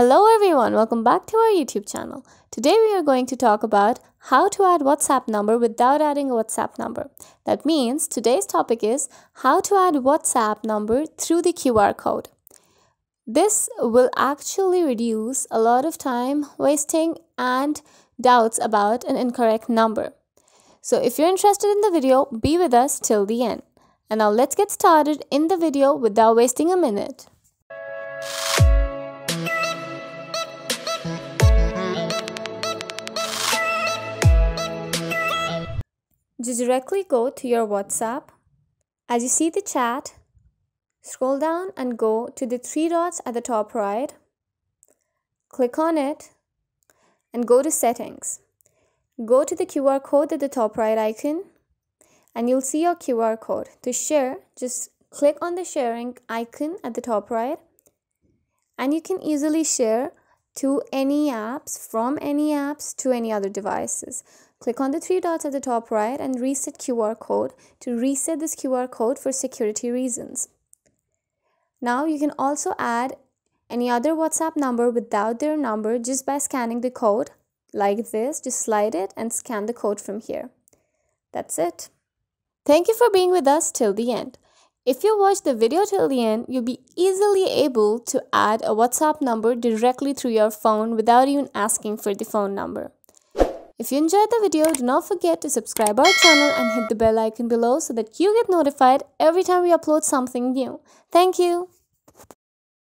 Hello everyone, welcome back to our YouTube channel. Today we are going to talk about how to add WhatsApp number without adding a WhatsApp number. That means today's topic is how to add WhatsApp number through the QR code. This will actually reduce a lot of time wasting and doubts about an incorrect number. So if you're interested in the video, be with us till the end. And now let's get started in the video without wasting a minute. just directly go to your WhatsApp. As you see the chat, scroll down and go to the three dots at the top right. Click on it and go to settings. Go to the QR code at the top right icon and you'll see your QR code. To share, just click on the sharing icon at the top right and you can easily share to any apps from any apps to any other devices. Click on the three dots at the top right and reset QR code to reset this QR code for security reasons. Now you can also add any other WhatsApp number without their number just by scanning the code like this. Just slide it and scan the code from here. That's it. Thank you for being with us till the end. If you watch the video till the end, you'll be easily able to add a WhatsApp number directly through your phone without even asking for the phone number. If you enjoyed the video, do not forget to subscribe our channel and hit the bell icon below so that you get notified every time we upload something new. Thank you.